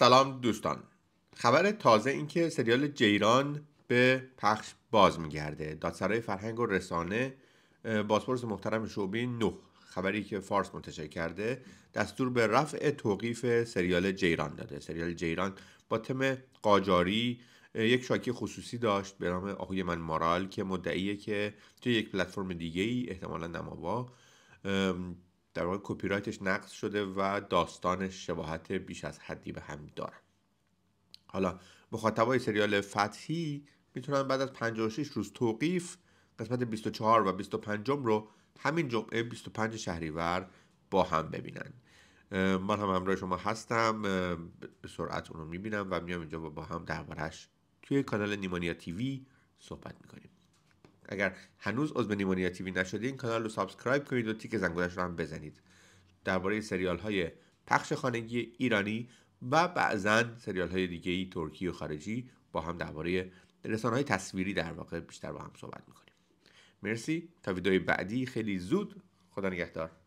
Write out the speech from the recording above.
سلام دوستان خبر تازه اینکه سریال جیران به پخش باز میگرده دادسرای فرهنگ و رسانه بازپرس محترم شعبی نه خبری که فارس منتشر کرده دستور به رفع توقیف سریال جیران داده سریال جیران با تم قاجاری یک شاکی خصوصی داشت به نام آهوی من مارال که مدعیه که توی یک پلتفرم دیگه ای احتمالا نماوا در واقع کپی رایتش نقض شده و داستانش شباهت بیش از حدی به هم دارن حالا مخاطبای سریال فتحی میتونن بعد از 56 روز توقیف قسمت 24 و 25 رو همین جمعه 25 شهریور با هم ببینن من هم همراه شما هستم به سرعت اونو میبینم و میام اینجا با هم دربارهش توی کانال نیمانیا تیوی صحبت میکنیم اگر هنوز عضو نیمونیا تیوی این کانال رو سابسکرایب کنید و تیک زنگولش رو هم بزنید درباره سریال های پخش خانگی ایرانی و بعضا سریال های دیگه ای ترکی و خارجی با هم درباره رسانه های تصویری در واقع بیشتر با هم صحبت میکنیم مرسی تا ویدئوی بعدی خیلی زود خدا نگهدار